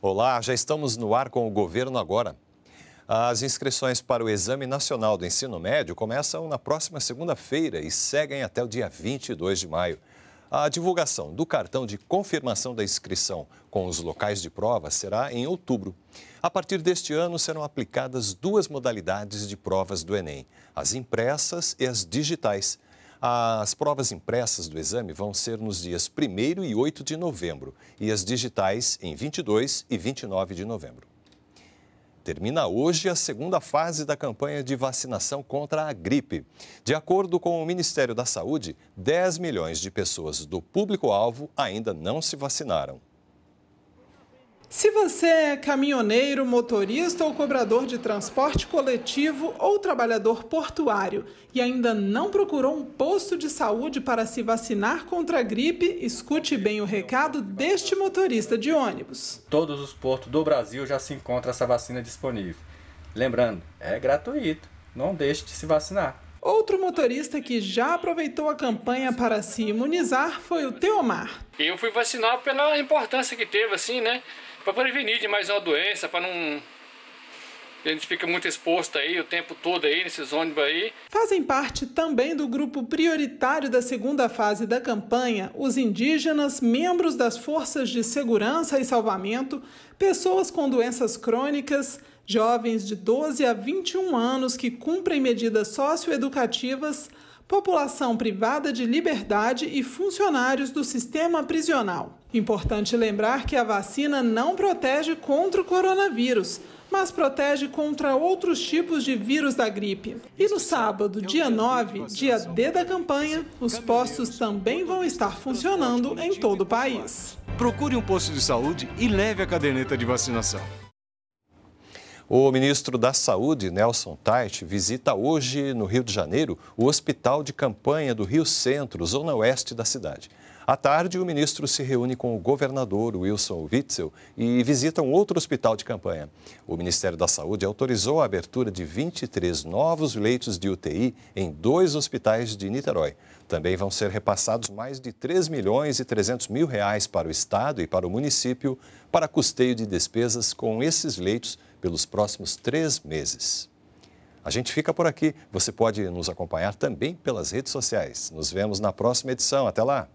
Olá, já estamos no ar com o governo agora. As inscrições para o Exame Nacional do Ensino Médio começam na próxima segunda-feira e seguem até o dia 22 de maio. A divulgação do cartão de confirmação da inscrição com os locais de prova será em outubro. A partir deste ano serão aplicadas duas modalidades de provas do Enem: as impressas e as digitais. As provas impressas do exame vão ser nos dias 1 e 8 de novembro e as digitais em 22 e 29 de novembro. Termina hoje a segunda fase da campanha de vacinação contra a gripe. De acordo com o Ministério da Saúde, 10 milhões de pessoas do público-alvo ainda não se vacinaram. Se você é caminhoneiro, motorista ou cobrador de transporte coletivo ou trabalhador portuário e ainda não procurou um posto de saúde para se vacinar contra a gripe, escute bem o recado deste motorista de ônibus. Todos os portos do Brasil já se encontra essa vacina disponível. Lembrando, é gratuito, não deixe de se vacinar. Outro motorista que já aproveitou a campanha para se imunizar foi o Teomar. Eu fui vacinar pela importância que teve, assim, né? para prevenir de mais uma doença, para não a gente fica muito exposto aí o tempo todo aí nesses ônibus aí. Fazem parte também do grupo prioritário da segunda fase da campanha os indígenas, membros das forças de segurança e salvamento, pessoas com doenças crônicas, jovens de 12 a 21 anos que cumprem medidas socioeducativas, população privada de liberdade e funcionários do sistema prisional. Importante lembrar que a vacina não protege contra o coronavírus, mas protege contra outros tipos de vírus da gripe. E no sábado, dia 9, dia D da campanha, os postos também vão estar funcionando em todo o país. Procure um posto de saúde e leve a caderneta de vacinação. O ministro da Saúde, Nelson Tait, visita hoje, no Rio de Janeiro, o hospital de campanha do Rio Centro, zona oeste da cidade. À tarde, o ministro se reúne com o governador Wilson Witzel e visita um outro hospital de campanha. O Ministério da Saúde autorizou a abertura de 23 novos leitos de UTI em dois hospitais de Niterói. Também vão ser repassados mais de 3 milhões e 300 mil reais para o Estado e para o município para custeio de despesas com esses leitos pelos próximos três meses. A gente fica por aqui. Você pode nos acompanhar também pelas redes sociais. Nos vemos na próxima edição. Até lá!